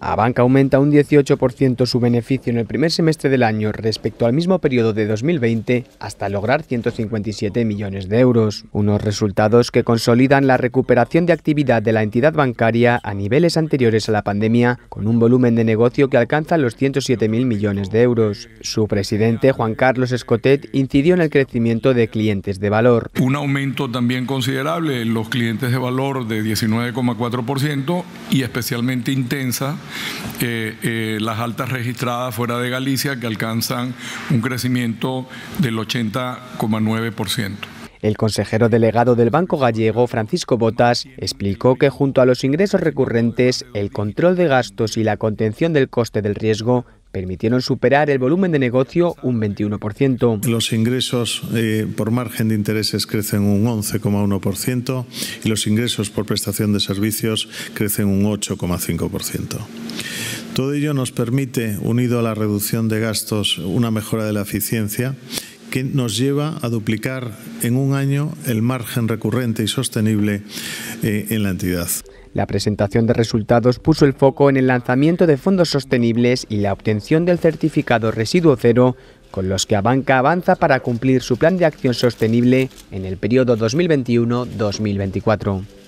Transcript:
Abanca aumenta un 18% su beneficio en el primer semestre del año respecto al mismo periodo de 2020 hasta lograr 157 millones de euros, unos resultados que consolidan la recuperación de actividad de la entidad bancaria a niveles anteriores a la pandemia con un volumen de negocio que alcanza los 107.000 millones de euros. Su presidente, Juan Carlos Escotet, incidió en el crecimiento de clientes de valor. Un aumento también considerable en los clientes de valor de 19,4% y especialmente intensa eh, eh, las altas registradas fuera de Galicia que alcanzan un crecimiento del 80,9%. El consejero delegado del Banco Gallego, Francisco Botas, explicó que junto a los ingresos recurrentes, el control de gastos y la contención del coste del riesgo permitieron superar el volumen de negocio un 21%. Los ingresos eh, por margen de intereses crecen un 11,1% y los ingresos por prestación de servicios crecen un 8,5%. Todo ello nos permite, unido a la reducción de gastos, una mejora de la eficiencia que nos lleva a duplicar en un año el margen recurrente y sostenible eh, en la entidad. La presentación de resultados puso el foco en el lanzamiento de fondos sostenibles y la obtención del certificado residuo cero, con los que Abanca avanza para cumplir su plan de acción sostenible en el periodo 2021-2024.